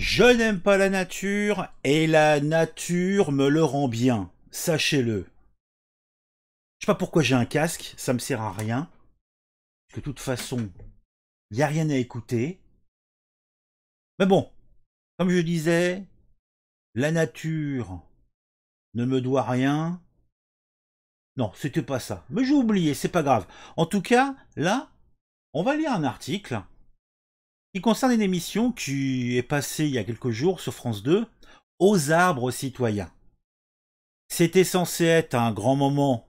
Je n'aime pas la nature et la nature me le rend bien, sachez-le. Je sais pas pourquoi j'ai un casque, ça me sert à rien. Parce que de toute façon, il n'y a rien à écouter. Mais bon, comme je disais, la nature ne me doit rien. Non, c'était pas ça. Mais j'ai oublié, c'est pas grave. En tout cas, là, on va lire un article il concerne une émission qui est passée il y a quelques jours sur France 2, Aux arbres citoyens. C'était censé être un grand moment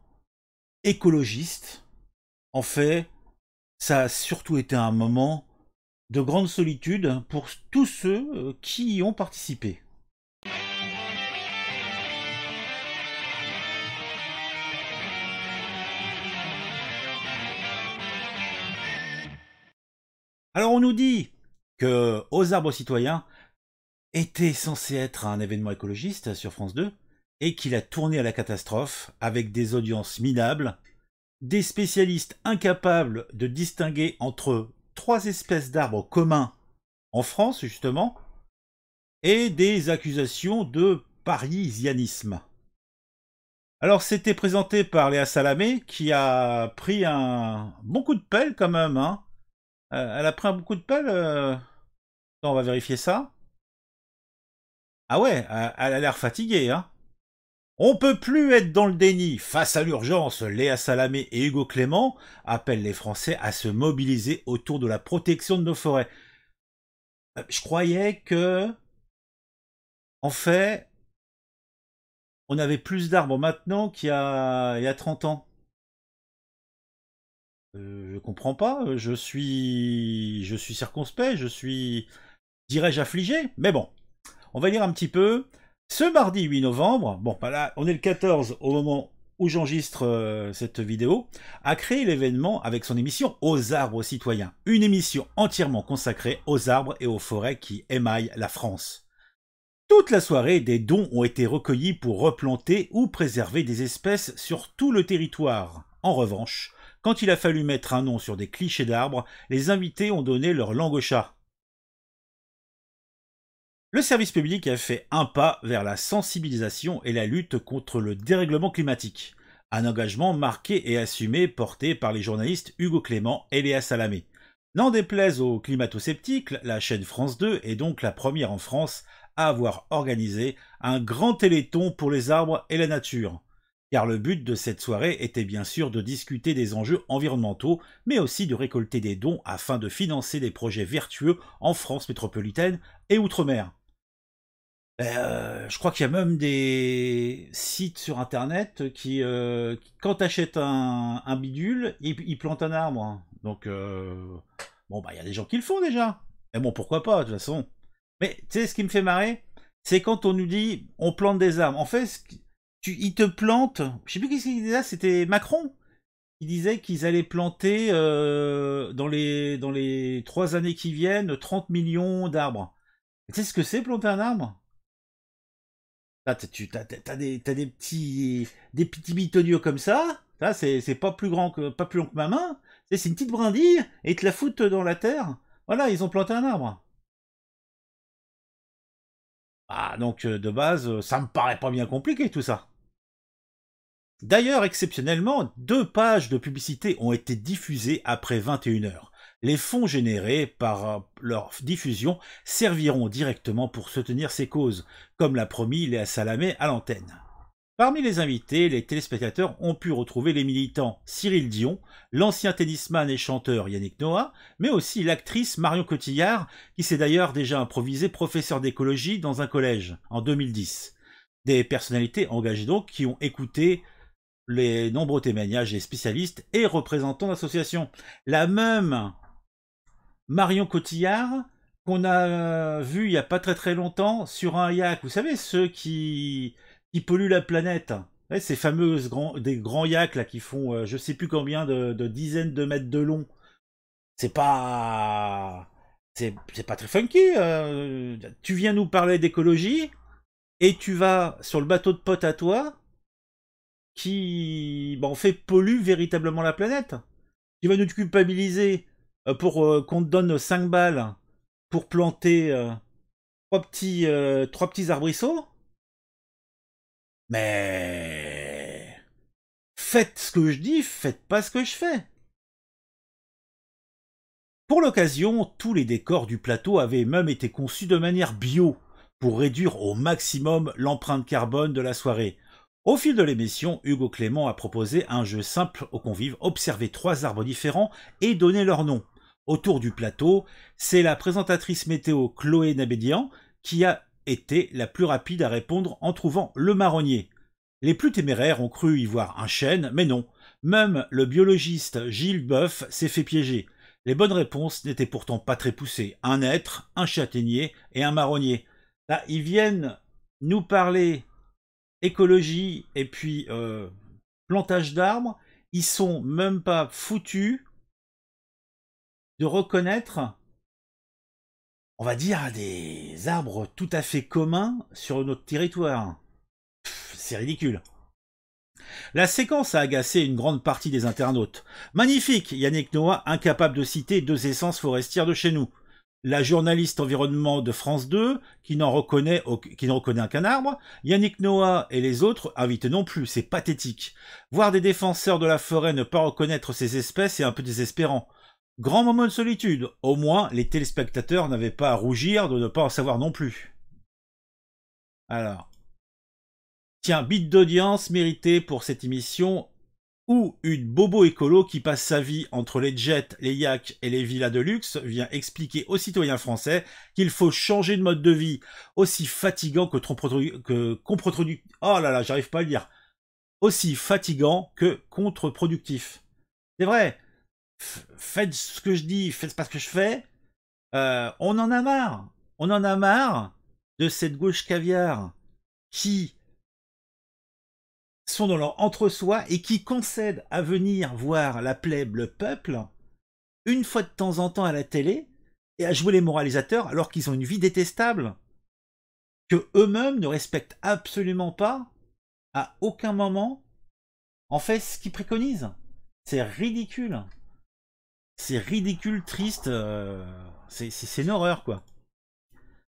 écologiste. En fait, ça a surtout été un moment de grande solitude pour tous ceux euh, qui y ont participé. Alors on nous dit que Aux Arbres Citoyens était censé être un événement écologiste sur France 2 et qu'il a tourné à la catastrophe avec des audiences minables, des spécialistes incapables de distinguer entre trois espèces d'arbres communs en France justement et des accusations de parisianisme. Alors c'était présenté par Léa Salamé qui a pris un bon coup de pelle quand même hein, euh, elle a pris un beaucoup de pelle. Euh. on va vérifier ça. Ah ouais, elle a l'air fatiguée, hein. On peut plus être dans le déni. Face à l'urgence, Léa Salamé et Hugo Clément appellent les Français à se mobiliser autour de la protection de nos forêts. Euh, je croyais que, en fait, on avait plus d'arbres maintenant qu'il y, y a 30 ans. Je euh, je comprends pas, euh, je suis, je suis circonspect, je suis, dirais-je, affligé. Mais bon, on va lire un petit peu. Ce mardi 8 novembre, bon, pas bah là, on est le 14 au moment où j'enregistre euh, cette vidéo, a créé l'événement avec son émission Aux arbres citoyens, une émission entièrement consacrée aux arbres et aux forêts qui émaillent la France. Toute la soirée, des dons ont été recueillis pour replanter ou préserver des espèces sur tout le territoire. En revanche, quand il a fallu mettre un nom sur des clichés d'arbres, les invités ont donné leur langue au chat. Le service public a fait un pas vers la sensibilisation et la lutte contre le dérèglement climatique, un engagement marqué et assumé porté par les journalistes Hugo Clément et Léa Salamé. N'en déplaise aux climato-sceptiques, la chaîne France 2 est donc la première en France à avoir organisé un grand téléthon pour les arbres et la nature car le but de cette soirée était bien sûr de discuter des enjeux environnementaux, mais aussi de récolter des dons afin de financer des projets vertueux en France métropolitaine et outre-mer. Ben, euh, je crois qu'il y a même des sites sur internet qui, euh, quand t'achètes un, un bidule, ils, plantent un arbre. Donc, euh, bon, bah, il y a des gens qui le font déjà. Mais bon, pourquoi pas, de toute façon. Mais tu sais, ce qui me fait marrer, c'est quand on nous dit on plante des arbres. En fait, ce tu, ils te plantent. Je sais plus qui disait c'était Macron. Il disait qu'ils allaient planter euh, dans les dans les trois années qui viennent 30 millions d'arbres. Tu sais ce que c'est planter un arbre ah, T'as tu as, des, petits des petits comme ça. c'est pas plus grand que pas long que ma main. C'est une petite brindille et te la foutent dans la terre. Voilà, ils ont planté un arbre. Ah, donc euh, de base, euh, ça me paraît pas bien compliqué tout ça. D'ailleurs, exceptionnellement, deux pages de publicité ont été diffusées après 21 heures. Les fonds générés par euh, leur diffusion serviront directement pour soutenir ces causes, comme l'a promis Léa Salamé à l'antenne. Parmi les invités, les téléspectateurs ont pu retrouver les militants Cyril Dion, l'ancien tennisman et chanteur Yannick Noah, mais aussi l'actrice Marion Cotillard, qui s'est d'ailleurs déjà improvisée professeur d'écologie dans un collège en 2010. Des personnalités engagées donc qui ont écouté les nombreux témoignages des spécialistes et représentants d'associations. La même Marion Cotillard qu'on a euh, vu il n'y a pas très très longtemps sur un yak. Vous savez, ceux qui, qui polluent la planète. Hein, ces fameuses grands, des grands yaks qui font je euh, je sais plus combien de, dizaines de mètres de long. C'est pas. C'est pas très funky. Euh, tu viens nous parler d'écologie et tu vas sur le bateau de pote à toi qui, bah, en fait, pollue véritablement la planète. Tu va nous culpabiliser euh, pour euh, qu'on te donne 5 balles pour planter 3 euh, petits trois petits arbrisseaux. Mais faites ce que je dis, faites pas ce que je fais. Pour l'occasion, tous les décors du plateau avaient même été conçus de manière bio pour réduire au maximum l'empreinte carbone de la soirée. Au fil de l'émission, Hugo Clément a proposé un jeu simple aux convives, observer trois arbres différents et donner leur nom. Autour du plateau, c'est la présentatrice météo Chloé Nabédian qui a été la plus rapide à répondre en trouvant le marronnier. Les plus téméraires ont cru y voir un chêne, mais non. Même le biologiste Gilles Boeuf s'est fait piéger. Les bonnes réponses n'étaient pourtant pas très poussées. Un être, un châtaignier et un marronnier. Là, ils viennent nous parler écologie et puis euh, plantage d'arbres, ils sont même pas foutus de reconnaître, on va dire, des arbres tout à fait communs sur notre territoire. C'est ridicule. La séquence a agacé une grande partie des internautes. Magnifique, Yannick Noah incapable de citer deux essences forestières de chez nous la journaliste environnement de France 2, qui n'en reconnaît, qu'un arbre, Yannick Noah et les autres invités non plus, c'est pathétique. Voir des défenseurs de la forêt ne pas reconnaître ces espèces est un peu désespérant. Grand moment de solitude, au moins les téléspectateurs n'avaient pas à rougir de ne pas en savoir non plus. Alors. Tiens, bit d'audience méritée pour cette émission, une bobo écolo qui passe sa vie entre les jets, les yaks et les villas de luxe vient expliquer aux citoyens français qu'il faut changer de mode de vie aussi fatigant que, contre-productif. Oh là là, j'arrive pas à le dire. Aussi fatigant que contre-productif. C'est vrai. faites ce que je dis, faites pas ce que je fais. Euh, on en a marre. On en a marre de cette gauche caviar qui sont dans leur entre-soi et qui concèdent à venir voir la plèbe, le peuple, une fois de temps en temps à la télé, et à jouer les moralisateurs alors qu'ils ont une vie détestable, que eux-mêmes ne respectent absolument pas, à aucun moment, en fait ce qu'ils préconisent. C'est ridicule. C'est ridicule, triste, euh, c'est une horreur quoi.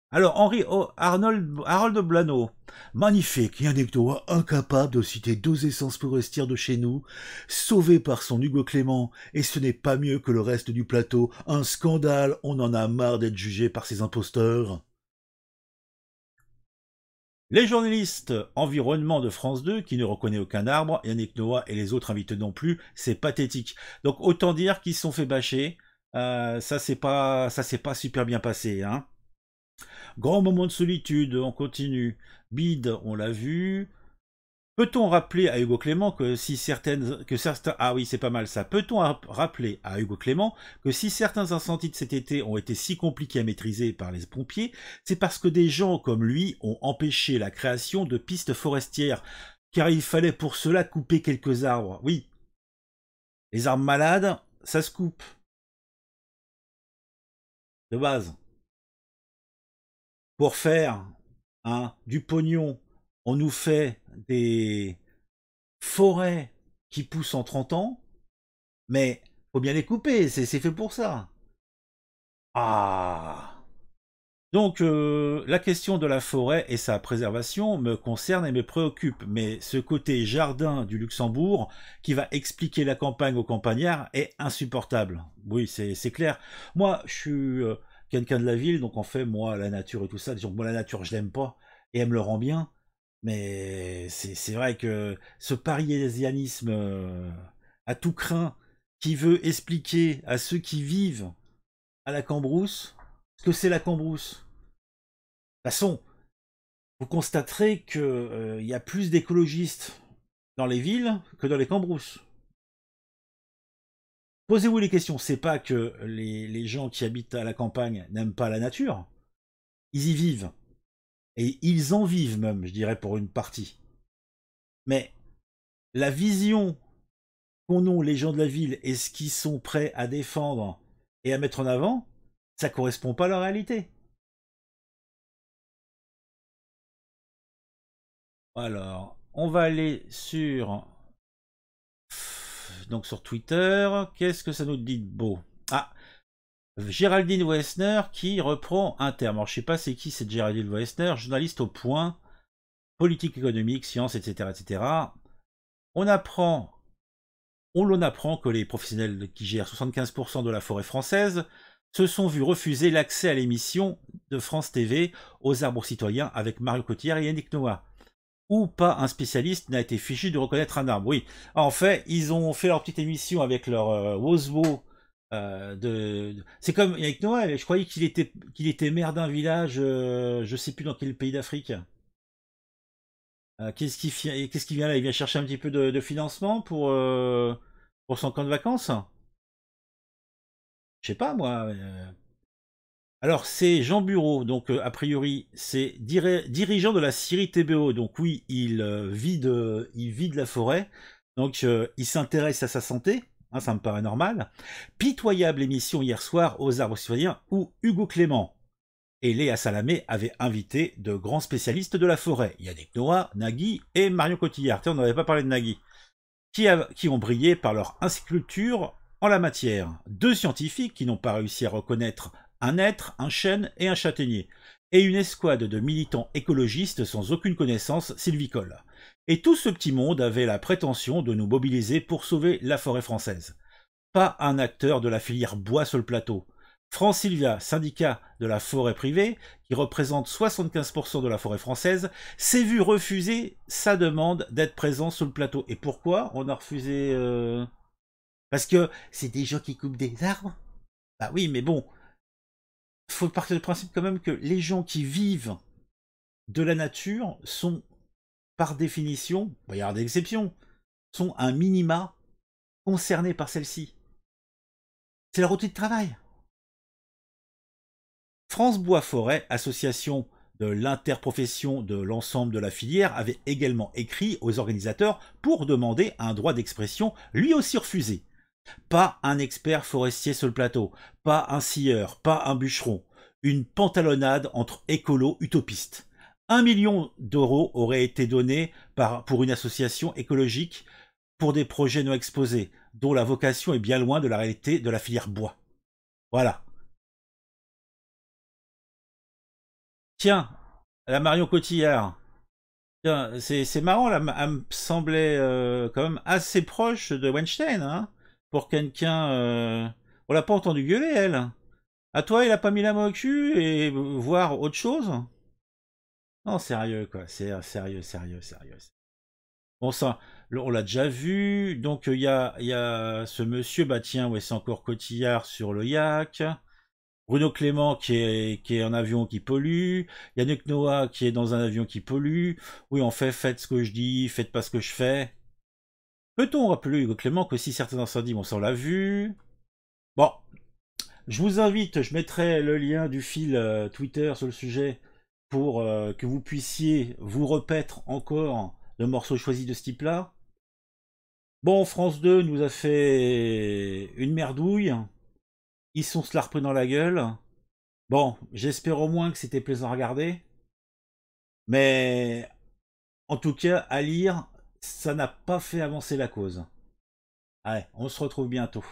Alors, Henri Arnold, Harold Blano, magnifique, Yannick incapable de citer deux essences forestières de chez nous, sauvé par son Hugo Clément, et ce n'est pas mieux que le reste du plateau, un scandale, on en a marre d'être jugé par ces imposteurs. Les journalistes environnement de France 2, qui ne reconnaît aucun arbre, Yannick Noah et les autres invités non plus, c'est pathétique. Donc autant dire qu'ils se sont fait bâcher, euh, ça c'est pas, ça s'est pas super bien passé, hein. Grand moment de solitude, on continue. Bide, on l'a vu. Peut-on rappeler à Hugo Clément que si certaines que certains ah oui c'est pas mal ça peut-on rappeler à Hugo Clément que si certains incendies de cet été ont été si compliqués à maîtriser par les pompiers c'est parce que des gens comme lui ont empêché la création de pistes forestières car il fallait pour cela couper quelques arbres oui les arbres malades ça se coupe de base pour faire hein, du pognon, on nous fait des forêts qui poussent en 30 ans, mais faut bien les couper, c'est fait pour ça. Ah donc euh, la question de la forêt et sa préservation me concerne et me préoccupe, mais ce côté jardin du Luxembourg qui va expliquer la campagne aux campagnards est insupportable. Oui, c'est clair. Moi, je suis euh, quelqu'un de la ville, donc en fait, moi, la nature et tout ça, disons, moi, la nature, je l'aime pas, et elle me le rend bien, mais c'est vrai que ce pariésianisme euh, à tout craint qui veut expliquer à ceux qui vivent à la Cambrousse ce que c'est la Cambrousse. De toute façon, vous constaterez qu'il euh, y a plus d'écologistes dans les villes que dans les Cambrousses. Posez-vous les questions. C'est pas que les, gens qui habitent à la campagne n'aiment pas la nature. Ils y vivent. Et ils en vivent même, je dirais, pour une partie. Mais la vision qu'ont les gens de la ville et ce qu'ils sont prêts à défendre et à mettre en avant, ça correspond pas à la réalité. Alors, on va aller sur donc sur Twitter. Qu'est-ce que ça nous dit de beau Ah, Géraldine Wessner qui reprend un terme. Alors, je sais pas c'est qui cette Géraldine Wessner, journaliste au point, politique économique, sciences, etc., etc. On apprend, on l'on apprend que les professionnels qui gèrent 75% de la forêt française se sont vus refuser l'accès à l'émission de France TV aux arbres citoyens avec Mario Cotillard et Yannick Noah ou pas un spécialiste n'a été fichu de reconnaître un arbre. Oui, en fait, ils ont fait leur petite émission avec leur euh, Euh, de, C'est comme avec Noël, je croyais qu'il était, qu'il était maire d'un village, euh, je sais plus dans quel pays d'Afrique. Euh, qu'est-ce, qui, qu'est-ce qui vient là Il vient chercher un petit peu de, de financement pour, euh, pour son camp de vacances Je sais pas moi. Alors c'est Jean Bureau, donc euh, a priori c'est dirigeant de la Syrie TBO, donc oui il euh, vit vide, euh, la forêt, donc euh, il s'intéresse à sa santé, hein, ça me paraît normal. Pitoyable émission hier soir aux arbres citoyens où Hugo Clément et Léa Salamé avaient invité de grands spécialistes de la forêt, Yannick Noah, Nagui et Marion Cotillard, on n'avait pas parlé de Nagui, qui, qui ont brillé par leur inculture en la matière. Deux scientifiques qui n'ont pas réussi à reconnaître un être, un chêne et un châtaignier, et une escouade de militants écologistes sans aucune connaissance sylvicole. Et tout ce petit monde avait la prétention de nous mobiliser pour sauver la forêt française. Pas un acteur de la filière bois sur le plateau. France Sylvia, syndicat de la forêt privée, qui représente 75% de la forêt française, s'est vu refuser sa demande d'être présent sur le plateau. Et pourquoi on a refusé euh Parce que c'est des gens qui coupent des arbres Bah oui, mais bon, faut partir du principe quand même que les gens qui vivent de la nature sont, par définition, il y sont un minima concernés par celle-ci. C'est la outil de travail. France Bois Forêt, association de l'interprofession de l'ensemble de la filière, avait également écrit aux organisateurs pour demander un droit d'expression lui aussi refusé. Pas un expert forestier sur le plateau, pas un scieur, pas un bûcheron une pantalonnade entre écolos utopistes. Un million d'euros aurait été donné par, pour une association écologique pour des projets non exposés, dont la vocation est bien loin de la réalité de la filière bois. Voilà. Tiens, la Marion Cotillard. Tiens, c'est marrant, là, elle me semblait euh, quand même assez proche de Weinstein, hein, pour quelqu'un... Euh, on l'a pas entendu gueuler, elle. À ah, toi, il a pas mis la main au cul et voir autre chose Non, sérieux, quoi. C'est euh, sérieux, sérieux, sérieux. Bon, ça, on l'a déjà vu. Donc, il y a, y a, ce monsieur, bah tiens, ouais, c'est encore Cotillard sur le yacht Bruno Clément qui est, qui est en avion qui pollue, Yannick Noah qui est dans un avion qui pollue. Oui, en fait, faites ce que je dis, faites pas ce que je fais. Peut-on rappeler Hugo Clément que si certains incendies, bon, ça on l'a vu. Bon, je vous invite, je mettrai le lien du fil euh, Twitter sur le sujet pour euh, que vous puissiez vous repaître encore le morceau choisi de ce type-là. Bon, France 2 nous a fait une merdouille. Ils sont se la dans la gueule. Bon, j'espère au moins que c'était plaisant à regarder. Mais en tout cas, à lire, ça n'a pas fait avancer la cause. Allez, on se retrouve bientôt.